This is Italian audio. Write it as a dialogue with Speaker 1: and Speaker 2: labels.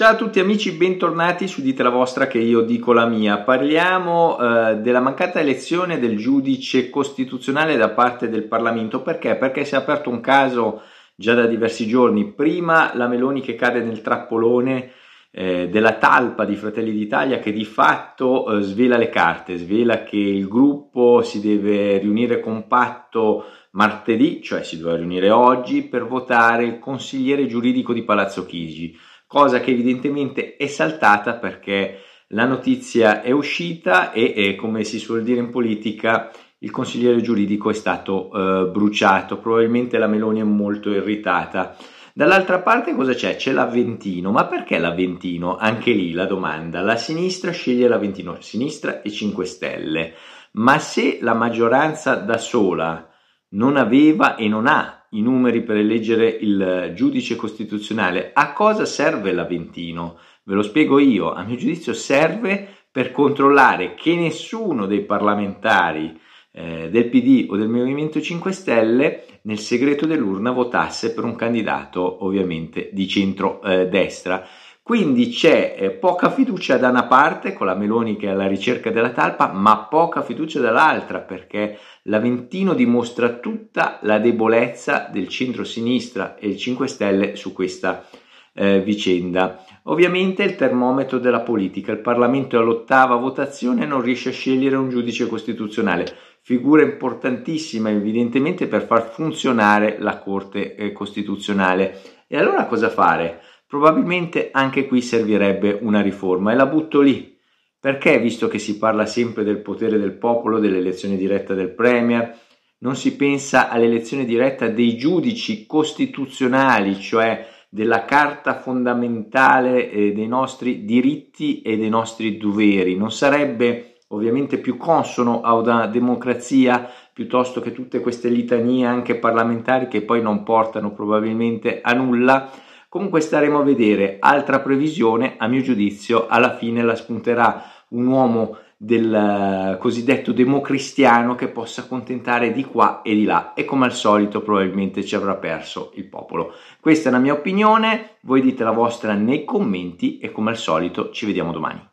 Speaker 1: Ciao a tutti amici, bentornati su Dite la vostra che io dico la mia. Parliamo eh, della mancata elezione del giudice costituzionale da parte del Parlamento. Perché? Perché si è aperto un caso già da diversi giorni. Prima la Meloni che cade nel trappolone eh, della talpa di Fratelli d'Italia che di fatto eh, svela le carte, svela che il gruppo si deve riunire compatto martedì, cioè si doveva riunire oggi, per votare il consigliere giuridico di Palazzo Chigi cosa che evidentemente è saltata perché la notizia è uscita e, e come si suol dire in politica, il consigliere giuridico è stato eh, bruciato. Probabilmente la Meloni è molto irritata. Dall'altra parte cosa c'è? C'è l'Aventino, ma perché l'Aventino? Anche lì la domanda. La sinistra sceglie l'Aventino, sinistra e 5 Stelle, ma se la maggioranza da sola non aveva e non ha i numeri per eleggere il giudice costituzionale. A cosa serve l'Aventino? Ve lo spiego io, a mio giudizio serve per controllare che nessuno dei parlamentari eh, del PD o del Movimento 5 Stelle nel segreto dell'urna votasse per un candidato ovviamente di centro-destra. Eh, quindi c'è eh, poca fiducia da una parte con la Meloni che è alla ricerca della talpa, ma poca fiducia dall'altra perché l'Aventino dimostra tutta la debolezza del centro-sinistra e il 5 Stelle su questa eh, vicenda. Ovviamente il termometro della politica, il Parlamento è all'ottava votazione e non riesce a scegliere un giudice costituzionale, figura importantissima evidentemente per far funzionare la Corte eh, Costituzionale. E allora cosa fare? Probabilmente anche qui servirebbe una riforma e la butto lì. Perché, visto che si parla sempre del potere del popolo, dell'elezione diretta del Premier, non si pensa all'elezione diretta dei giudici costituzionali, cioè della carta fondamentale eh, dei nostri diritti e dei nostri doveri? Non sarebbe ovviamente più consono a una democrazia piuttosto che tutte queste litanie anche parlamentari che poi non portano probabilmente a nulla? Comunque staremo a vedere. Altra previsione, a mio giudizio, alla fine la spunterà un uomo del eh, cosiddetto democristiano che possa contentare di qua e di là e come al solito probabilmente ci avrà perso il popolo. Questa è la mia opinione, voi dite la vostra nei commenti e come al solito ci vediamo domani.